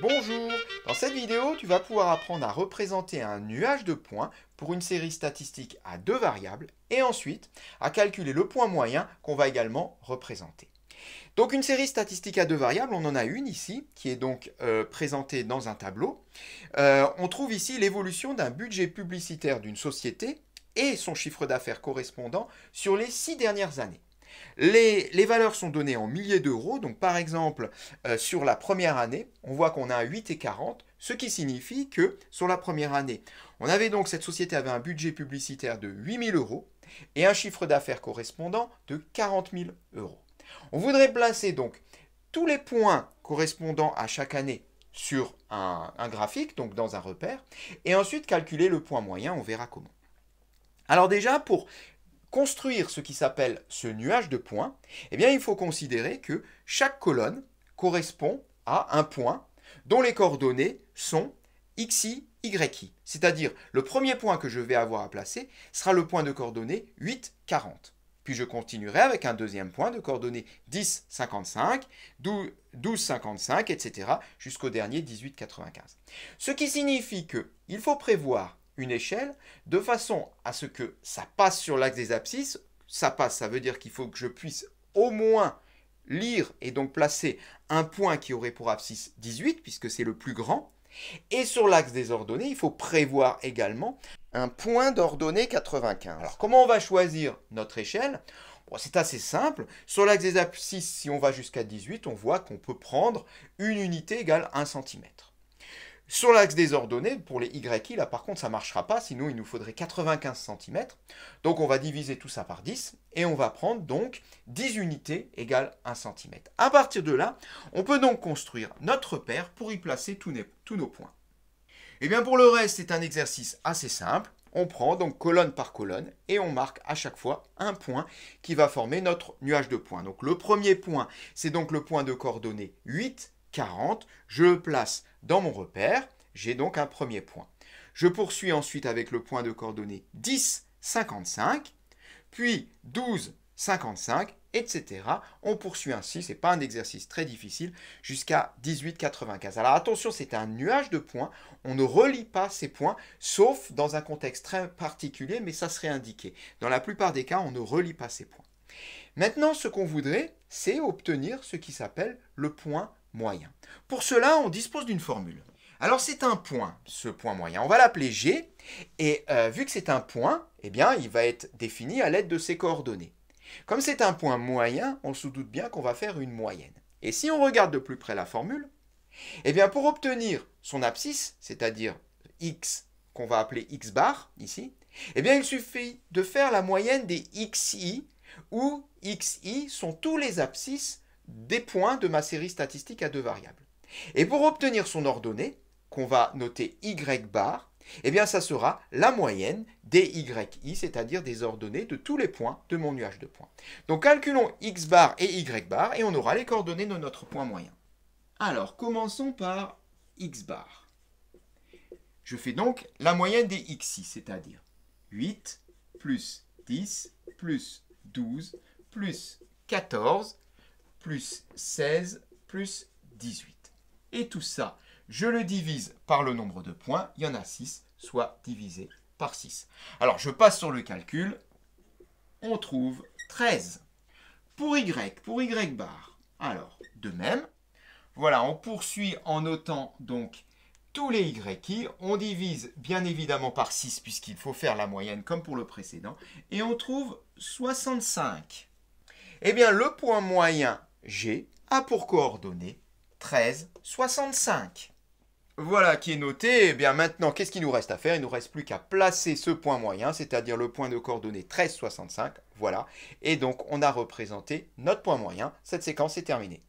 Bonjour Dans cette vidéo, tu vas pouvoir apprendre à représenter un nuage de points pour une série statistique à deux variables et ensuite à calculer le point moyen qu'on va également représenter. Donc une série statistique à deux variables, on en a une ici qui est donc euh, présentée dans un tableau. Euh, on trouve ici l'évolution d'un budget publicitaire d'une société et son chiffre d'affaires correspondant sur les six dernières années. Les, valeurs sont données en milliers d'euros, donc par exemple euh, sur la première année, on voit qu'on a 8 et 40, ce qui signifie que sur la première année, on avait donc cette société avait un budget publicitaire de 8000 euros et un chiffre d'affaires correspondant de 40 000 euros. On voudrait placer donc tous les points correspondant à chaque année sur un, un graphique, donc dans un repère, et ensuite calculer le point moyen, on verra comment. Alors déjà, pour construire ce qui s'appelle ce nuage de points, eh bien, il faut considérer que chaque colonne correspond à un point dont les coordonnées sont xi, yi. C'est-à-dire, le premier point que je vais avoir à placer sera le point de coordonnées 8, 40. Puis je continuerai avec un deuxième point de coordonnées 10, 55, 12, 55, etc. jusqu'au dernier 18, 95. Ce qui signifie qu'il faut prévoir une échelle, de façon à ce que ça passe sur l'axe des abscisses. Ça passe, ça veut dire qu'il faut que je puisse au moins lire et donc placer un point qui aurait pour abscisse 18, puisque c'est le plus grand. Et sur l'axe des ordonnées, il faut prévoir également un point d'ordonnée 95. Alors comment on va choisir notre échelle C'est assez simple. Sur l'axe des abscisses, si on va jusqu'à 18, on voit qu'on peut prendre une unité égale 1 cm. Sur l'axe des ordonnées, pour les y, là par contre ça ne marchera pas, sinon il nous faudrait 95 cm. Donc on va diviser tout ça par 10 et on va prendre donc 10 unités égale 1 cm. À partir de là, on peut donc construire notre paire pour y placer tous nos points. Et eh bien pour le reste, c'est un exercice assez simple. On prend donc colonne par colonne et on marque à chaque fois un point qui va former notre nuage de points. Donc le premier point, c'est donc le point de coordonnées 8, 40. Je place dans mon repère. J'ai donc un premier point. Je poursuis ensuite avec le point de coordonnées 10, 55, puis 12, 55, etc. On poursuit ainsi, ce n'est pas un exercice très difficile, jusqu'à 18,95. Alors attention, c'est un nuage de points, on ne relie pas ces points, sauf dans un contexte très particulier, mais ça serait indiqué. Dans la plupart des cas, on ne relie pas ces points. Maintenant, ce qu'on voudrait, c'est obtenir ce qui s'appelle le point moyen. Pour cela, on dispose d'une formule. Alors c'est un point, ce point moyen. On va l'appeler G, et euh, vu que c'est un point, eh bien, il va être défini à l'aide de ses coordonnées. Comme c'est un point moyen, on se doute bien qu'on va faire une moyenne. Et si on regarde de plus près la formule, eh bien, pour obtenir son abscisse, c'est-à-dire x qu'on va appeler x bar ici, eh bien, il suffit de faire la moyenne des xi, où xi sont tous les abscisses des points de ma série statistique à deux variables. Et pour obtenir son ordonnée, qu'on va noter y bar, eh bien ça sera la moyenne des yi, c'est-à-dire des ordonnées de tous les points de mon nuage de points. Donc calculons x bar et y bar et on aura les coordonnées de notre point moyen. Alors commençons par x bar. Je fais donc la moyenne des xi, c'est-à-dire 8 plus 10 plus 12 plus 14 plus 16 plus 18. Et tout ça, je le divise par le nombre de points, il y en a 6, soit divisé par 6. Alors je passe sur le calcul, on trouve 13. Pour y, pour y bar, alors de même, voilà, on poursuit en notant donc tous les y. on divise bien évidemment par 6 puisqu'il faut faire la moyenne comme pour le précédent, et on trouve 65. Eh bien, le point moyen G a pour coordonnées 13, 65. Voilà qui est noté. Et eh bien maintenant, qu'est-ce qu'il nous reste à faire Il nous reste plus qu'à placer ce point moyen, c'est-à-dire le point de coordonnée 13, 65. Voilà. Et donc, on a représenté notre point moyen. Cette séquence est terminée.